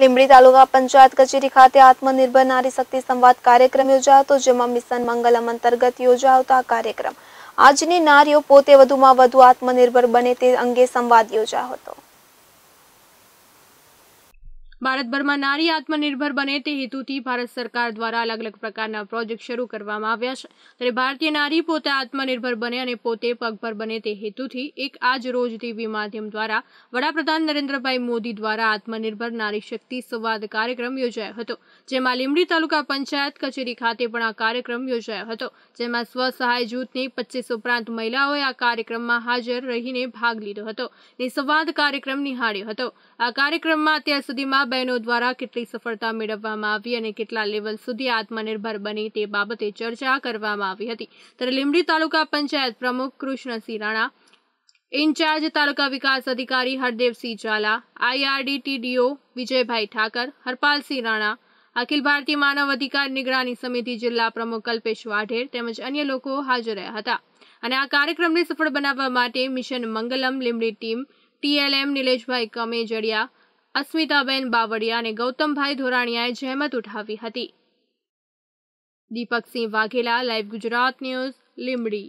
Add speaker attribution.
Speaker 1: લીંબડી તાલુકા પંચાયત કચેરી ખાતે આત્મનિર્ભર નારી શક્તિ સંવાદ કાર્યક્રમ યોજાયો હતો જેમાં મિશન મંગલમ અંતર્ગત યોજાયો કાર્યક્રમ આજની નારીઓ પોતે વધુમાં વધુ આત્મનિર્ભર બને તે અંગે સંવાદ યોજાયો હતો
Speaker 2: ભારતભરમાં નારી આત્મનિર્ભર બને તે હેતુથી ભારત સરકાર દ્વારા અલગ અલગ પ્રકારના પ્રોજેક્ટ શરૂ કરવામાં આવ્યા છે ત્યારે ભારતીય નારી પોતે આત્મનિર્ભર બને અને પોતે પગભર બને તે હેતુથી એક આજ રોજ ટીવી માધ્યમ દ્વારા વડાપ્રધાન નરેન્દ્રભાઈ મોદી દ્વારા આત્મનિર્ભર નારી શક્તિ સંવાદ કાર્યક્રમ યોજાયો હતો જેમાં લીમડી તાલુકા પંચાયત કચેરી ખાતે પણ આ કાર્યક્રમ યોજાયો હતો જેમાં સ્વસહાય જૂથની પચીસ ઉપરાંત મહિલાઓએ આ કાર્યક્રમમાં હાજર રહીને ભાગ લીધો હતો ને સંવાદ કાર્યક્રમ નિહાળ્યો હતો આ કાર્યક્રમમાં અત્યાર સુધીમાં આ બહેનો દ્વારા કેટલી સફળતા મેળવવામાં આવી અને કેટલા લેવલ સુધી આત્મનિર્ભર બની તે બાબતે ચર્ચા કરવામાં આવી હતી ત્યારે લીંબડી તાલુકા પંચાયત પ્રમુખ કૃષ્ણસિંહ રાણા ઇન્ચાર્જ તાલુકા વિકાસ અધિકારી હરદેવસિંહ ઝાલા આઈઆરડી વિજયભાઈ ઠાકર હરપાલસિંહ રાણા અખિલ ભારતીય માનવ અધિકાર નિગરાની સમિતિ જિલ્લા પ્રમુખ કલ્પેશ વાઢેર તેમજ અન્ય લોકો હાજર રહ્યા હતા અને આ કાર્યક્રમને સફળ બનાવવા માટે mission Mangalam Limdi team TLM Nileshbhai Kamejadiya અસ્મિતાબેન Bavaliya અને ગૌતમભાઈ ધોરાણીયાએ જહેમત ઉઠાવી હતી દીપકસિંહ વાઘેલા લાઈવ ગુજરાત ન્યૂઝ લીમડી